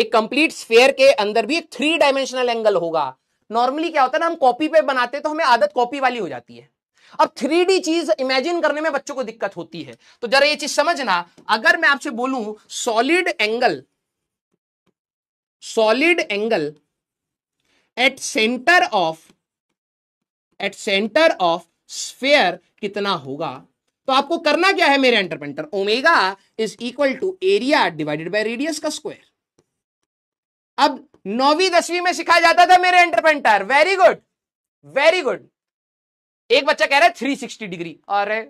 एक complete sphere के अंदर भी एक थ्री डायमेंशनल एंगल होगा नॉर्मली क्या होता है ना हम कॉपी पे बनाते तो हमें आदत कॉपी वाली हो जाती है अब थ्री चीज इमेजिन करने में बच्चों को दिक्कत होती है तो जरा ये चीज समझना अगर मैं आपसे बोलू solid angle solid angle at centre of at centre of sphere कितना होगा तो आपको करना क्या है मेरे एंटरप्रेंटर omega is equal to area divided by radius का स्क्वायर नौवीं दसवीं में सिखाया जाता था मेरे एंटरपेंटायर वेरी गुड वेरी गुड एक बच्चा कह रहा है थ्री सिक्सटी डिग्री अरे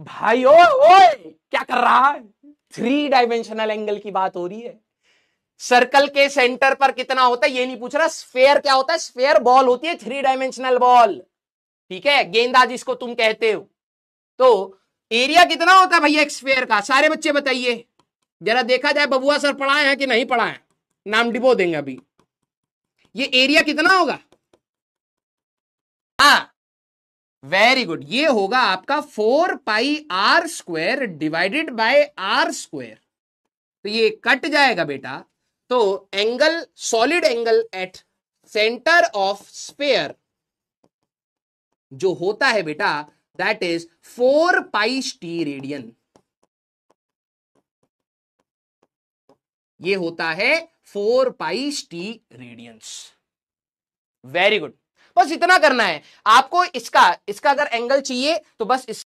भाई ओ, ओ क्या कर रहा है थ्री डायमेंशनल एंगल की बात हो रही है सर्कल के सेंटर पर कितना होता है ये नहीं पूछ रहा स्फेयर क्या होता है स्फेयर बॉल होती है थ्री डायमेंशनल बॉल ठीक है गेंदा जिसको तुम कहते हो तो एरिया कितना होता है भैया एक स्फेयर का सारे बच्चे बताइए जरा देखा जाए बबुआ सर पढ़ाए हैं कि नहीं पढ़ाए नाम डिबो देंगे अभी ये एरिया कितना होगा हा वेरी गुड ये होगा आपका four pi r square divided by r square तो ये कट जाएगा बेटा तो angle solid angle at centre of sphere जो होता है बेटा दैट इज फोर पाई स्टी रेडियन ये होता है four pi steradians very good बस इतना करना है आपको इसका इसका अगर एंगल चाहिए तो बस इस